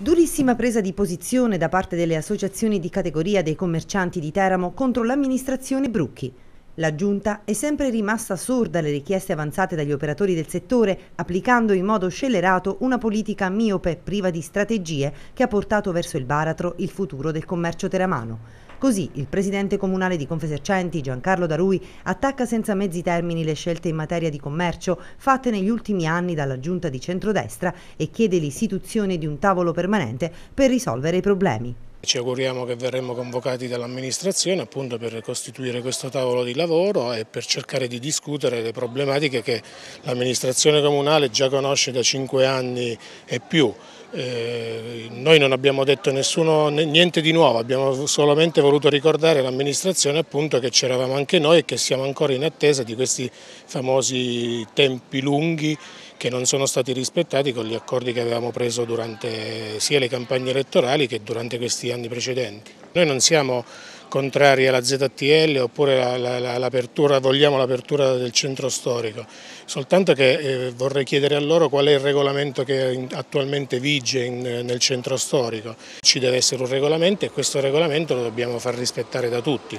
Durissima presa di posizione da parte delle associazioni di categoria dei commercianti di Teramo contro l'amministrazione Brucchi. La Giunta è sempre rimasta sorda alle richieste avanzate dagli operatori del settore, applicando in modo scellerato una politica miope priva di strategie che ha portato verso il baratro il futuro del commercio teramano. Così il presidente comunale di Confesercenti, Giancarlo Darui, attacca senza mezzi termini le scelte in materia di commercio fatte negli ultimi anni dalla giunta di centrodestra e chiede l'istituzione di un tavolo permanente per risolvere i problemi. Ci auguriamo che verremo convocati dall'amministrazione appunto per costituire questo tavolo di lavoro e per cercare di discutere le problematiche che l'amministrazione comunale già conosce da cinque anni e più. Eh, noi non abbiamo detto nessuno, niente di nuovo, abbiamo solamente voluto ricordare all'amministrazione appunto che c'eravamo anche noi e che siamo ancora in attesa di questi famosi tempi lunghi che non sono stati rispettati con gli accordi che avevamo preso durante sia le campagne elettorali che durante questi anni precedenti. Noi non siamo contrari alla ZTL oppure all'apertura, vogliamo l'apertura del centro storico, soltanto che eh, vorrei chiedere a loro qual è il regolamento che attualmente vige nel centro storico. Ci deve essere un regolamento e questo regolamento lo dobbiamo far rispettare da tutti.